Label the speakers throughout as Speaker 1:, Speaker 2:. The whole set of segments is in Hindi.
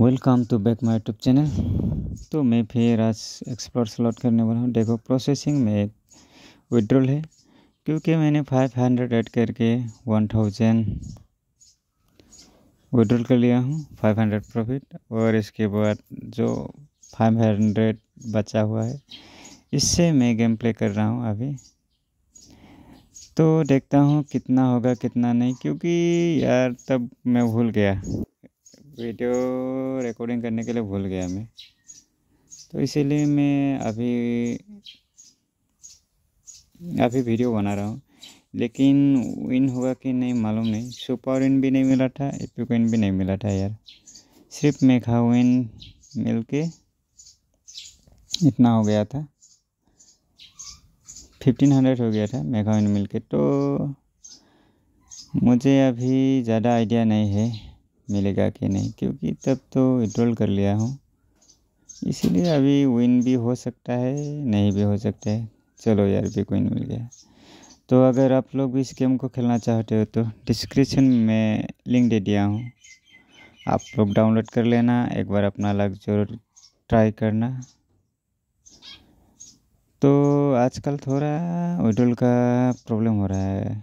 Speaker 1: welcome to back my YouTube channel तो मैं फिर आज एक्सप्लोर स्लॉट करने वाला हूँ देखो प्रोसेसिंग में एक विड्रॉल है क्योंकि मैंने फाइव हंड्रेड एड करके वन थाउजेंड विड्रॉल कर लिया हूँ फाइव हंड्रेड प्रॉफिट और इसके बाद जो फाइव हंड्रेड बचा हुआ है इससे मैं गेम प्ले कर रहा हूँ अभी तो देखता हूँ कितना होगा कितना नहीं क्योंकि यार तब मैं भूल गया वीडियो रिकॉर्डिंग करने के लिए भूल गया मैं तो इसीलिए मैं अभी अभी वीडियो बना रहा हूँ लेकिन विन होगा कि नहीं मालूम नहीं सुपर विन भी नहीं मिला था एपिक विन भी नहीं मिला था यार सिर्फ मेघा विन मिल के इतना हो गया था फिफ्टीन हंड्रेड हो गया था मेघा विन मिल के तो मुझे अभी ज़्यादा आइडिया नहीं है मिलेगा कि नहीं क्योंकि तब तो विड्रॉल कर लिया हूँ इसीलिए अभी विन भी हो सकता है नहीं भी हो सकता है चलो यार भी विन मिल गया तो अगर आप लोग भी इस गेम को खेलना चाहते हो तो डिस्क्रिप्शन में लिंक दे दिया हूँ आप लोग डाउनलोड कर लेना एक बार अपना लग जरूर ट्राई करना तो आजकल थोड़ा विड्रोल का प्रॉब्लम हो रहा है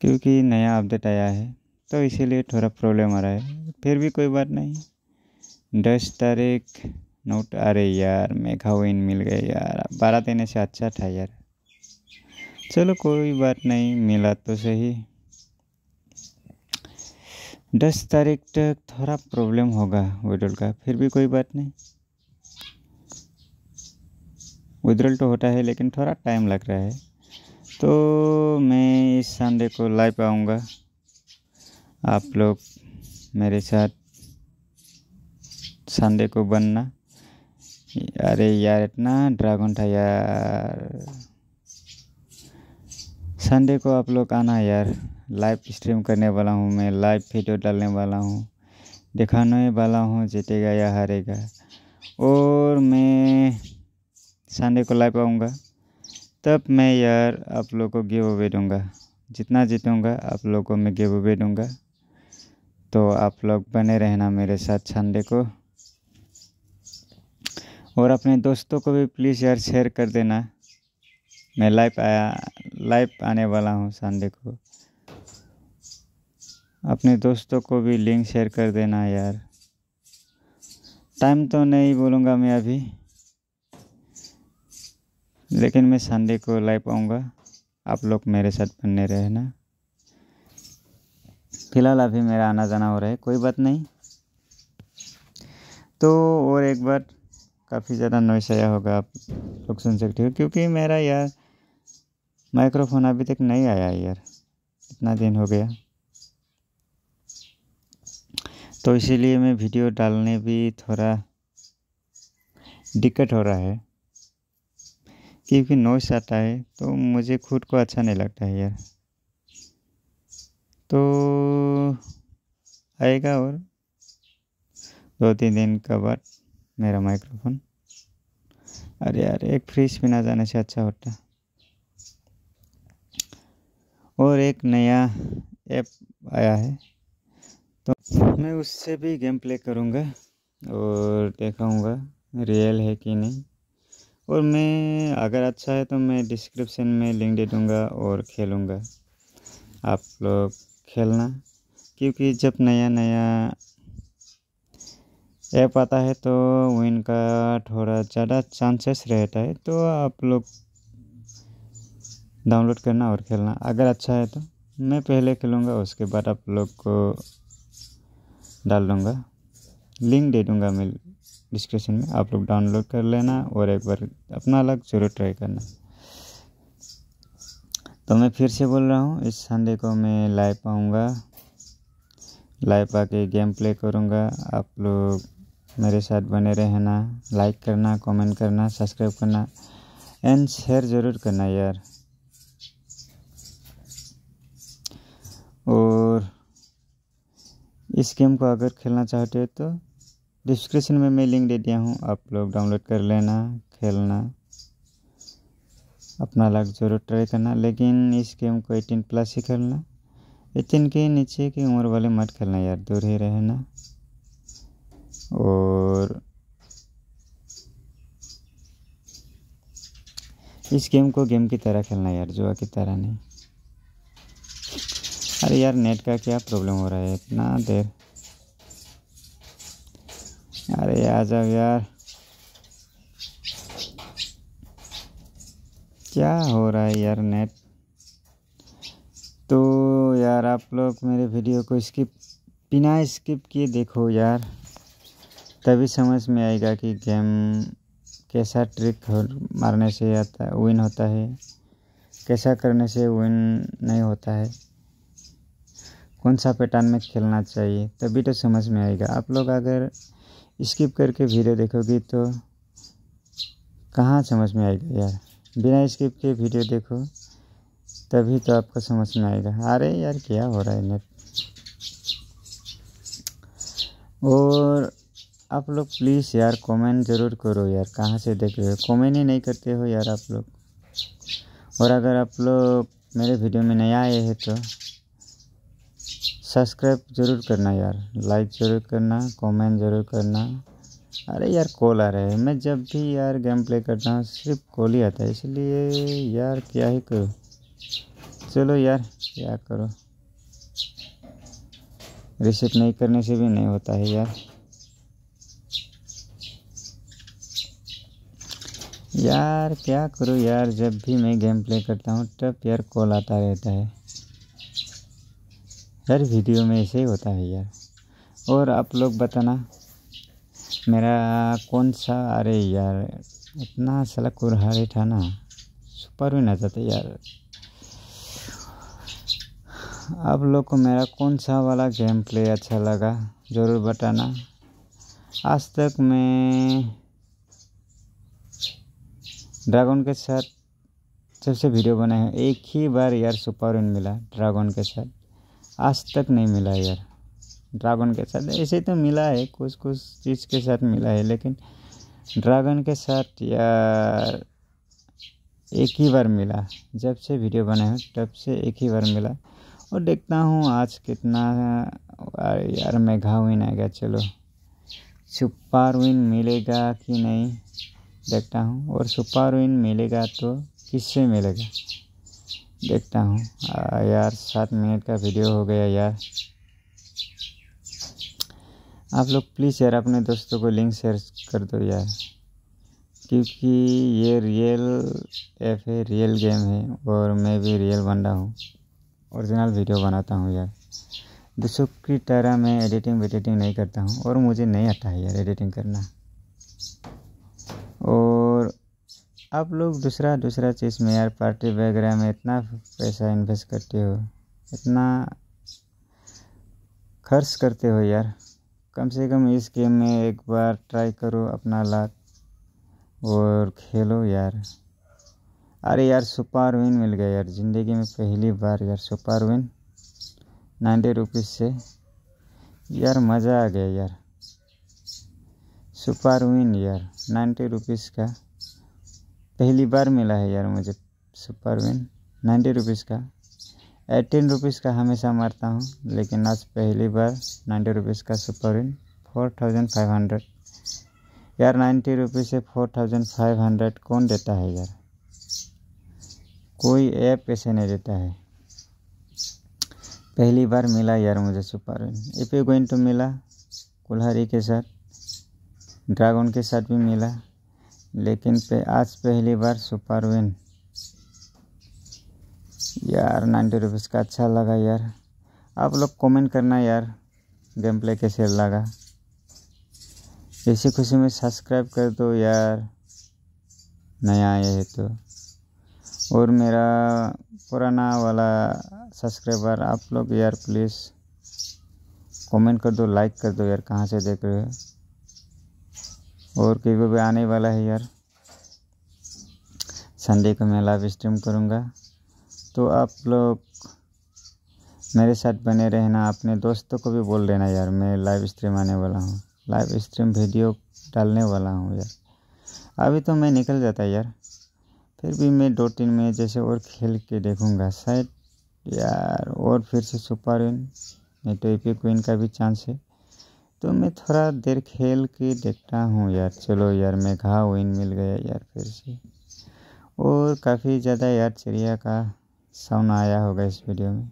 Speaker 1: क्योंकि नया अपडेट आया है तो इसीलिए थोड़ा प्रॉब्लम आ रहा है फिर भी कोई बात नहीं दस तारीख नोट अरे यार मेघा मिल गए यार बारह देने से अच्छा था यार चलो कोई बात नहीं मिला तो सही दस तारीख तक थोड़ा प्रॉब्लम होगा विड्रोल का फिर भी कोई बात नहीं विड्रोल तो होता है लेकिन थोड़ा टाइम लग रहा है तो मैं इस संडे को लाइव आऊँगा आप लोग मेरे साथ संडे को बनना अरे यार इतना ड्रैगन था यार संडे को आप लोग आना यार लाइव स्ट्रीम करने वाला हूँ मैं लाइव वीडियो डालने वाला हूँ दिखाने वाला हूँ जीतेगा या हारेगा और मैं संडे को लाइव आऊँगा तब मैं यार आप लोग को गिव अवे दूँगा जितना जीतूँगा आप लोग को मैं गिव अवे दूँगा तो आप लोग बने रहना मेरे साथ संडे को और अपने दोस्तों को भी प्लीज़ यार शेयर कर देना मैं लाइव आया लाइव आने वाला हूँ संडे को अपने दोस्तों को भी लिंक शेयर कर देना यार टाइम तो नहीं बोलूँगा मैं अभी लेकिन मैं संडे को लाइव आऊँगा आप लोग मेरे साथ बनने रहना फ़िलहाल अभी मेरा आना जाना हो रहा है कोई बात नहीं तो और एक बार काफ़ी ज़्यादा नॉइस आया होगा आप लोग सुन सकते हो क्योंकि मेरा यार माइक्रोफोन अभी तक नहीं आया यार इतना दिन हो गया तो इसीलिए मैं वीडियो डालने भी थोड़ा दिक्कत हो रहा है क्योंकि नॉइस आता है तो मुझे खुद को अच्छा नहीं लगता है यार तो आएगा और दो तीन दिन का बाद मेरा माइक्रोफोन अरे यार एक फ्रिज भी ना जाने से अच्छा होता और एक नया ऐप आया है तो मैं उससे भी गेम प्ले करूँगा और देखाऊँगा रियल है कि नहीं और मैं अगर अच्छा है तो मैं डिस्क्रिप्शन में लिंक दे दूँगा और खेलूँगा आप लोग खेलना क्योंकि जब नया नया ऐप आता है तो विन का थोड़ा ज़्यादा चांसेस रहता है तो आप लोग डाउनलोड करना और खेलना अगर अच्छा है तो मैं पहले खेलूँगा उसके बाद आप लोग को डाल दूँगा लिंक दे दूँगा मैं डिस्क्रिप्शन में आप लोग डाउनलोड कर लेना और एक बार अपना अलग जरूर ट्राई करना तो मैं फिर से बोल रहा हूँ इस संडे को मैं लाइव पाऊँगा लाइव आके गेम प्ले करूँगा आप लोग मेरे साथ बने रहना लाइक करना कमेंट करना सब्सक्राइब करना एंड शेयर ज़रूर करना यार और इस गेम को अगर खेलना चाहते हो तो डिस्क्रिप्शन में मैं लिंक दे दिया हूँ आप लोग डाउनलोड कर लेना खेलना अपना लाख जरूर ट्राई करना लेकिन इस गेम को एटीन प्लस ही खेलना एटीन के नीचे की उम्र वाले मत खेलना यार दूर ही रहना और इस गेम को गेम की तरह खेलना यार जुआ की तरह नहीं अरे यार नेट का क्या प्रॉब्लम हो रहा है इतना देर अरे आ जाओ यार क्या हो रहा है यार नेट तो यार आप लोग मेरे वीडियो को स्किप बिना स्किप किए देखो यार तभी समझ में आएगा कि गेम कैसा ट्रिक मारने से आता है विन होता है कैसा करने से विन नहीं होता है कौन सा पैटर्न में खेलना चाहिए तभी तो समझ में आएगा आप लोग अगर स्किप करके वीडियो देखोगे तो कहाँ समझ में आएगा यार बिना स्किप के वीडियो देखो तभी तो आपको समझ में आएगा अरे यार क्या हो रहा है नेट और आप लोग प्लीज़ यार कमेंट ज़रूर करो यार कहाँ से देख रहे हो कॉमेंट ही नहीं करते हो यार आप लोग और अगर आप लोग मेरे वीडियो में नया आए हैं तो सब्सक्राइब ज़रूर करना यार लाइक ज़रूर करना कमेंट ज़रूर करना अरे यार कॉल आ रहा है मैं जब भी यार गेम प्ले करता हूँ सिर्फ कॉल ही आता है इसलिए यार क्या ही करो चलो यार क्या करो रिसीव नहीं करने से भी नहीं होता है यार यार क्या करूँ यार जब भी मैं गेम प्ले करता हूँ तब यार कॉल आता रहता है हर वीडियो में ऐसे ही होता है यार और आप लोग बताना मेरा कौन सा अरे यार इतना साला कुरहारे था ना सुपर भी ना जाते यार आप लोग को मेरा कौन सा वाला गेम प्ले अच्छा लगा ज़रूर बताना आज तक मैं ड्रैगन के साथ सबसे वीडियो बनाए एक ही बार यार सुपर विन मिला ड्रैगन के साथ आज तक नहीं मिला यार ड्रैगन के साथ ऐसे तो मिला है कुछ कुछ चीज़ के साथ मिला है लेकिन ड्रैगन के साथ यार एक ही बार मिला जब से वीडियो बनाया तब से एक ही बार मिला और देखता हूँ आज कितना यार मेघा विन आएगा चलो सुपर विन मिलेगा कि नहीं देखता हूँ और सुपर विन मिलेगा तो किससे मिलेगा देखता हूँ यार सात मिनट का वीडियो हो गया यार आप लोग प्लीज़ यार अपने दोस्तों को लिंक शेयर कर दो यार क्योंकि ये रियल ऐप है रियल गेम है और मैं भी रियल बंदा हूँ ओरिजिनल वीडियो बनाता हूँ यार दूसरों की तरह मैं एडिटिंग वेडिटिंग नहीं करता हूँ और मुझे नहीं आता है यार एडिटिंग करना और आप लोग दूसरा दूसरा चीज़ में यार पार्टी वगैरह में इतना पैसा इन्वेस्ट करते हो इतना खर्च करते हो यार कम से कम इस गेम में एक बार ट्राई करो अपना लाख और खेलो यार अरे यार सुपर विन मिल गया यार ज़िंदगी में पहली बार यार सुपर विन नाइन्टी रुपीज़ से यार मज़ा आ गया यार सुपर विन यार नाइन्टी रुपीज़ का पहली बार मिला है यार मुझे सुपर विन नाइन्टी रुपीज़ का एटीन रुपीज़ का हमेशा मारता हूँ लेकिन आज पहली बार नाइन्टी रुपीज़ का super win four thousand five hundred यार नाइन्टी रुपीज़ से फोर थाउजेंड फाइव हंड्रेड कौन देता है यार कोई ऐप ऐसे नहीं देता है पहली बार मिला यार मुझे सुपर विन इपे गोइन तो मिला कुल्हारी के साथ ड्रैगन के साथ भी मिला लेकिन पे आज पहली बार सुपर विन यार नाइन्टी रुपीज़ का अच्छा लगा यार आप लोग कमेंट करना यार गेम प्ले कैसे लगा इसी खुशी में सब्सक्राइब कर दो यार नया आया है तो और मेरा पुराना वाला सब्सक्राइबर आप लोग यार प्लीज़ कमेंट कर दो लाइक कर दो यार कहाँ से देख रहे हो और गिवे भी आने वाला है यार संडे को मैं लाइव स्ट्रीम करूँगा तो आप लोग मेरे साथ बने रहना अपने दोस्तों को भी बोल देना यार मैं लाइव स्ट्रीम आने वाला हूँ लाइव स्ट्रीम वीडियो डालने वाला हूँ यार अभी तो मैं निकल जाता यार फिर भी मैं दो तीन में जैसे और खेल के देखूँगा शायद यार और फिर से सुपर विन नहीं तो ई विन का भी चांस है तो मैं थोड़ा देर खेल के देखता हूँ यार चलो यार मैं घा विन मिल गया यार फिर से और काफ़ी ज़्यादा यार चिड़िया का साउंड आया होगा इस वीडियो में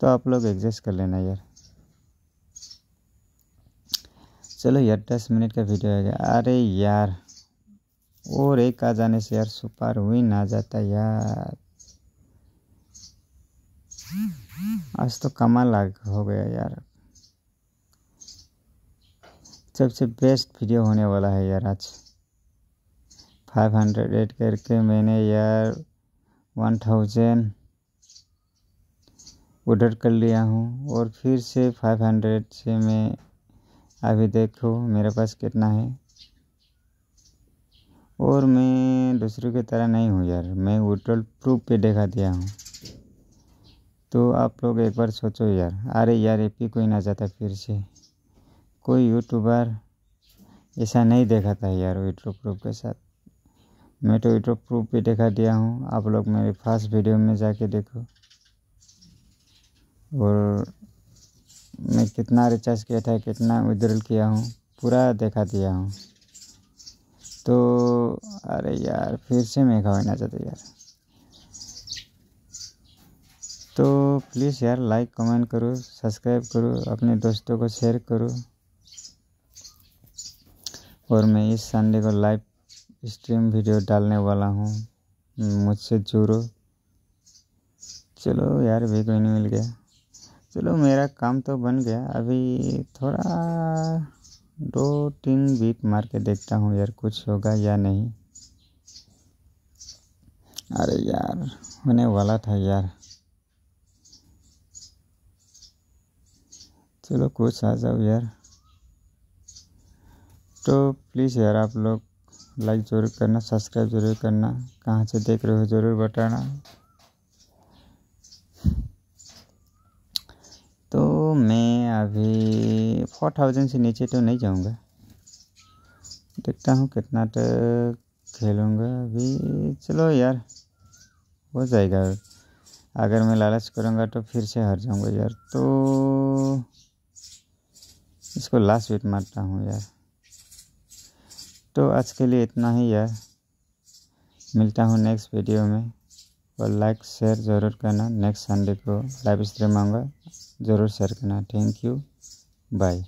Speaker 1: तो आप लोग एडजस्ट कर लेना यार चलो यार दस मिनट का वीडियो आ गया अरे यार और एक आ जाने से यार सुपार विन आ जाता यार आज तो कमाल हो गया यार सबसे बेस्ट वीडियो होने वाला है यार आज फाइव हंड्रेड एट करके मैंने यार वन थाउजेंड ऑर्डर कर लिया हूँ और फिर से फाइव हंड्रेड से मैं अभी देखो मेरे पास कितना है और मैं दूसरों की तरह नहीं हूँ यार मैं विड्रॉल प्रूफ पे देखा दिया हूँ तो आप लोग एक बार सोचो यार अरे यार एपी कोई ना जाता फिर से कोई यूट्यूबर ऐसा नहीं देखा था यार विड्रो प्रूफ के साथ मैं तो यूट्यूब प्रूफ भी दिखा दिया हूँ आप लोग मेरे फर्स्ट वीडियो में जाके देखो और मैं कितना रिचार्ज किया था कितना विद्रल किया हूँ पूरा देखा दिया हूँ तो अरे यार फिर से मैं घबराना चाहते यार तो प्लीज़ यार लाइक कमेंट करो सब्सक्राइब करो अपने दोस्तों को शेयर करो और मैं इस संडे को लाइव स्ट्रीम वीडियो डालने वाला हूँ मुझसे जुड़ो चलो यार भी कोई नहीं मिल गया चलो मेरा काम तो बन गया अभी थोड़ा दो तीन बीट मार के देखता हूँ यार कुछ होगा या नहीं अरे यार होने वाला था यार चलो कुछ आ जाओ यार तो प्लीज़ यार आप लोग लाइक ज़रूर करना सब्सक्राइब ज़रूर करना कहाँ से देख रहे हो ज़रूर बताना तो मैं अभी फोर थाउजेंड से नीचे तो नहीं जाऊँगा देखता हूँ कितना तक खेलूँगा अभी चलो यार हो जाएगा अगर मैं लालच करूँगा तो फिर से हार जाऊँगा यार तो इसको लास्ट वेट मारता हूँ यार तो आज के लिए इतना ही है मिलता हूँ नेक्स्ट वीडियो में और लाइक शेयर ज़रूर करना नेक्स्ट संडे को लाइव स्ट्रीम आऊँगा ज़रूर शेयर करना थैंक यू बाय